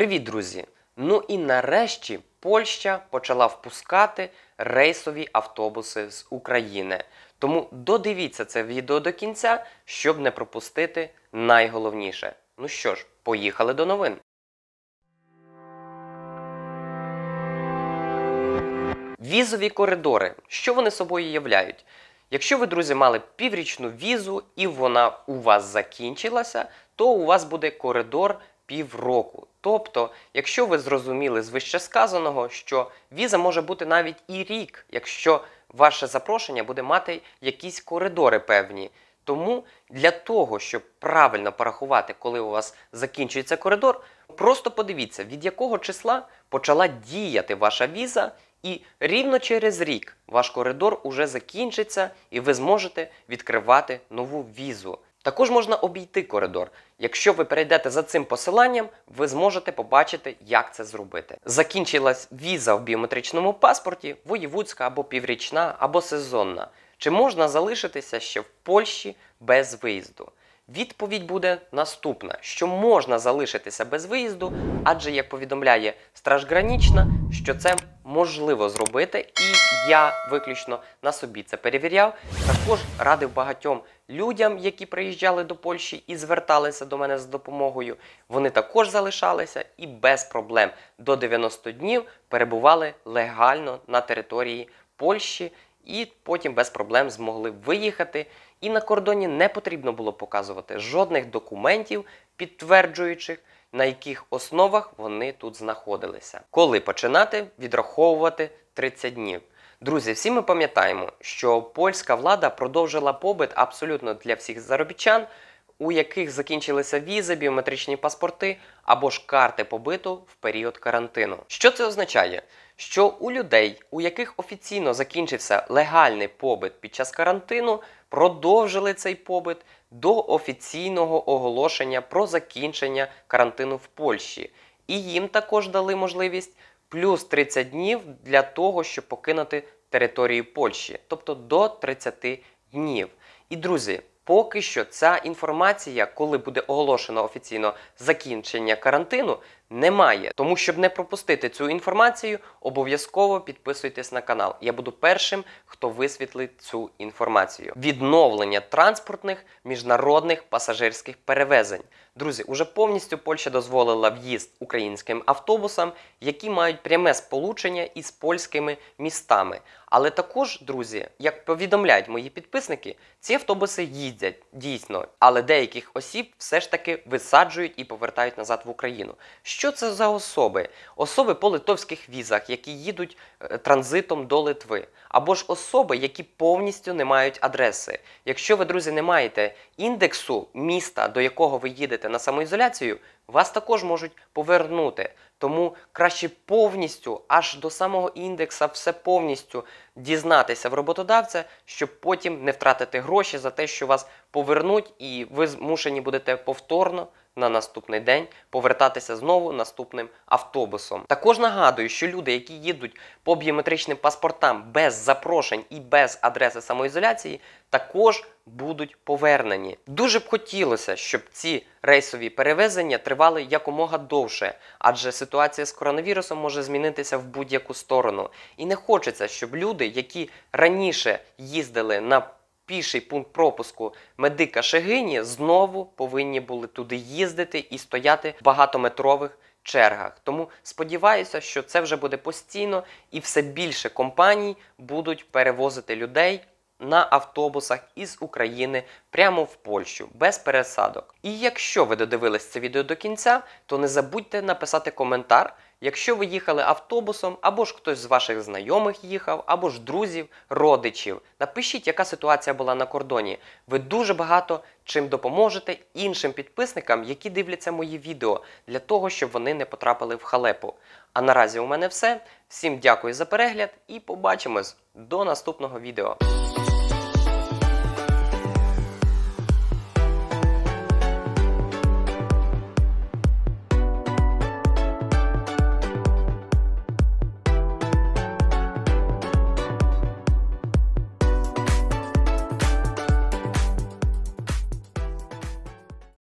Привіт, друзі! Ну і нарешті Польща почала впускати рейсові автобуси з України. Тому додивіться це відео до кінця, щоб не пропустити найголовніше. Ну що ж, поїхали до новин. Візові коридори. Що вони собою являють? Якщо ви, друзі, мали піврічну візу і вона у вас закінчилася, то у вас буде коридор півроку. Тобто, якщо ви зрозуміли з вищесказаного, що віза може бути навіть і рік, якщо ваше запрошення буде мати якісь коридори певні. Тому для того, щоб правильно порахувати, коли у вас закінчується коридор, просто подивіться, від якого числа почала діяти ваша віза, і рівно через рік ваш коридор уже закінчиться, і ви зможете відкривати нову візу. Також можна обійти коридор. Якщо ви перейдете за цим посиланням, ви зможете побачити, як це зробити. Закінчилась віза в біометричному паспорті, воєвудська або піврічна, або сезонна. Чи можна залишитися ще в Польщі без виїзду? Відповідь буде наступна: що можна залишитися без виїзду, адже як повідомляє Стражгранічна, що це можливо зробити, і я виключно на собі це перевіряв. Також радив багатьом людям, які приїжджали до Польщі і зверталися до мене з допомогою. Вони також залишалися і без проблем до 90 днів перебували легально на території Польщі, і потім без проблем змогли виїхати. І на кордоні не потрібно було показувати жодних документів, підтверджуючих, на яких основах вони тут знаходилися. Коли починати відраховувати 30 днів. Друзі, всі ми пам'ятаємо, що польська влада продовжила побит абсолютно для всіх заробітчан у яких закінчилися візи, біометричні паспорти або ж карти побиту в період карантину. Що це означає? Що у людей, у яких офіційно закінчився легальний побит під час карантину, продовжили цей побит до офіційного оголошення про закінчення карантину в Польщі, і їм також дали можливість плюс 30 днів для того, щоб покинути територію Польщі, тобто до 30 днів. І друзі. Поки що ця інформація, коли буде оголошено офіційно закінчення карантину, немає. Тому, щоб не пропустити цю інформацію, обов'язково підписуйтесь на канал. Я буду першим, хто висвітлить цю інформацію. Відновлення транспортних міжнародних пасажирських перевезень. Друзі, уже повністю Польща дозволила в'їзд українським автобусам, які мають пряме сполучення із польськими містами. Але також, друзі, як повідомляють мої підписники, ці автобуси їздять дійсно, але деяких осіб все ж таки висаджують і повертають назад в Україну. Що це за особи? Особи по литовських візах, які їдуть е, транзитом до Литви, або ж особи, які повністю не мають адреси. Якщо ви, друзі, не маєте індексу міста, до якого ви їдете на самоізоляцію, вас також можуть повернути. Тому краще повністю, аж до самого індекса, все повністю дізнатися в роботодавця, щоб потім не втратити гроші за те, що вас повернуть, і ви змушені будете повторно. На наступний день повертатися знову наступним автобусом. Також нагадую, що люди, які їдуть по біометричним паспортам без запрошень і без адреси самоізоляції, також будуть повернені. Дуже б хотілося, щоб ці рейсові перевезення тривали якомога довше, адже ситуація з коронавірусом може змінитися в будь-яку сторону. І не хочеться, щоб люди, які раніше їздили на Піший пункт пропуску медика Шегині знову повинні були туди їздити і стояти в багатометрових чергах. Тому сподіваюся, що це вже буде постійно, і все більше компаній будуть перевозити людей на автобусах із України прямо в Польщу без пересадок. І якщо ви додивились це відео до кінця, то не забудьте написати коментар. Якщо ви їхали автобусом, або ж хтось з ваших знайомих їхав, або ж друзів, родичів, напишіть, яка ситуація була на кордоні. Ви дуже багато чим допоможете іншим підписникам, які дивляться мої відео, для того, щоб вони не потрапили в халепу. А наразі у мене все. Всім дякую за перегляд і побачимось до наступного відео.